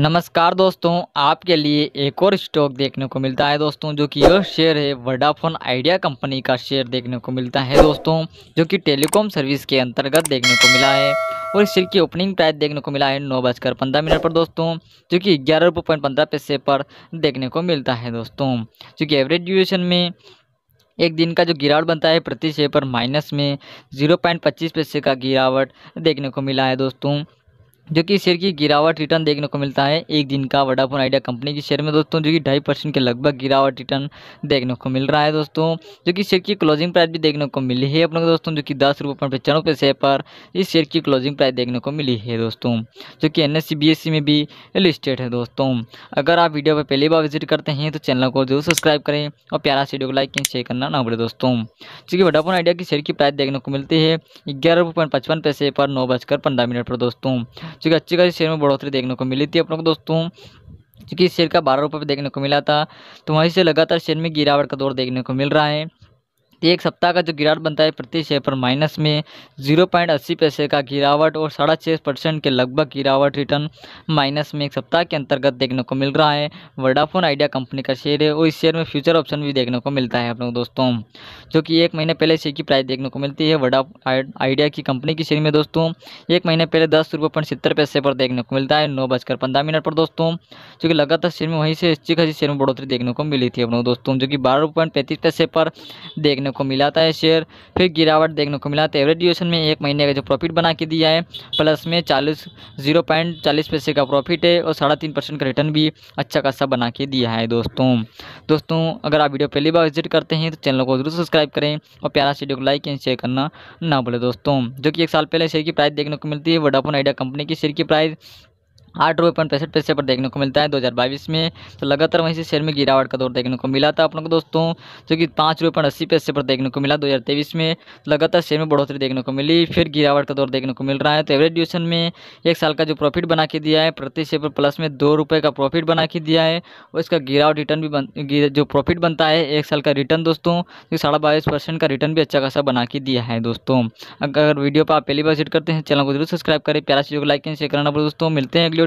नमस्कार दोस्तों आपके लिए एक और स्टॉक देखने को मिलता है दोस्तों जो कि यह शेयर है वडाफोन आइडिया कंपनी का शेयर देखने को मिलता है दोस्तों जो कि टेलीकॉम सर्विस के अंतर्गत देखने को मिला है और इस शेयर की ओपनिंग प्राइस देखने को मिला है नौ बजकर पंद्रह मिनट पर दोस्तों जो कि ग्यारह रुपये पॉइंट पंद्रह पैसे पर देखने को मिलता है दोस्तों जो कि एवरेज ड्यूरेशन में एक दिन का जो गिरावट बनता है प्रति शेयर पर माइनस में जीरो पॉइंट पच्चीस पैसे का गिरावट देखने को मिला है दोस्तों जो कि शेयर की गिरावट रिटर्न देखने को मिलता है एक दिन का वडाफोन आइडिया कंपनी के शेयर में दोस्तों जो कि ढाई परसेंट के लगभग गिरावट रिटर्न देखने को मिल रहा है दोस्तों जो कि शेयर की क्लोजिंग प्राइस भी देखने को मिली है अपने को दोस्तों जो कि दस रुपये पचानवे पैसे पर इस शेयर की क्लोजिंग प्राइस देखने को मिली है दोस्तों जो कि एन एस e, e में भी लिस्टेड है दोस्तों अगर आप वीडियो पर पहली बार विजिट करते हैं तो चैनल को जरूर सब्सक्राइब करें और प्यारा वीडियो को लाइक एंड शेयर करना ना भूलें दोस्तों चूँकि वडाफोन आइडिया की शेयर की प्राइस देखने को मिलती है ग्यारह रुपये पचपन पैसे पर नौ बजकर पंद्रह मिनट पर दोस्तों क्योंकि अच्छी खासी शेयर में बढ़ोतरी देखने को मिली थी अपने को दोस्तों क्योंकि शेयर का बारह रुपये देखने को मिला था तो वहीं से लगातार शेयर में गिरावट का दौर देखने को मिल रहा है एक सप्ताह का जो गिरावट बनता है प्रति शेयर पर माइनस में जीरो पॉइंट अस्सी पैसे का गिरावट और साढ़ा छः परसेंट के लगभग गिरावट रिटर्न माइनस में एक सप्ताह के अंतर्गत देखने को मिल रहा है वर्डाफोन आइडिया कंपनी का शेयर है और इस शेयर में फ्यूचर ऑप्शन भी देखने को मिलता है आप लोग दोस्तों जो कि एक महीने पहले शेयर की प्राइस देखने को मिलती है वर्डा आइडिया की कंपनी की शेयर में दोस्तों एक महीने पहले दस रुपये पॉइंट सत्तर पैसे पर देखने को मिलता है नौ बजकर पंद्रह मिनट पर दोस्तों जो कि लगातार शेयर में वहीं से अच्छी खासी शेयर में बढ़ोतरी देखने को मिली थी आप लोग दोस्तों जो कि बारह रुपये पैंतीस पैसे पर देखने देखने को मिला था शेयर फिर गिरावट देखने को मिला था एवरेज ड्यूरेशन में एक महीने का जो प्रॉफिट बना के दिया है प्लस में चालीस जीरो पॉइंट चालीस पैसे का प्रॉफिट है और साढ़े तीन परसेंट का रिटर्न भी अच्छा खासा बना के दिया है दोस्तों दोस्तों अगर आप वीडियो पहली बार विजिट करते हैं तो चैनल को जरूर सब्सक्राइब करें और प्यारा वीडियो को लाइक एंड शेयर करना ना भूलें दोस्तों जो कि एक साल पहले शेयर की प्राइस देखने को मिलती है वोडाफोन आइडिया कंपनी की शेयर की प्राइस आठ रुपये पैंसठ पैसे, पर देखने को मिलता है 2022 में तो लगातार वहीं से शेयर में गिरावट का दौर देखने को मिला था अपनों को दोस्तों जो कि पाँच रुपये अस्सी पैसे पर देखने को मिला 2023 में तो लगातार शेयर में बढ़ोतरी देखने को मिली फिर गिरावट का दौर देखने को मिल रहा है तो एवरेज ड्यूशन में एक साल का जो प्रॉफिट बना के दिया है प्रति शेयर पर प्लस में दो रुपये का प्रॉफिट बना के दिया है और इसका गिरावट रिटर्न भी बन जो प्रॉफिट बनता है एक साल का रिटर्न दोस्तों साढ़ा बाईस परसेंट का रिटर्न भी अच्छा खासा बना के दिया है दोस्तों अगर वीडियो पर आप पहली बार विजिट करते हैं चैनल को जरूर सब्सक्राइब करें प्यारा चीज़ों को लाइक एंड शेयर करना दोस्तों मिलते हैं अगले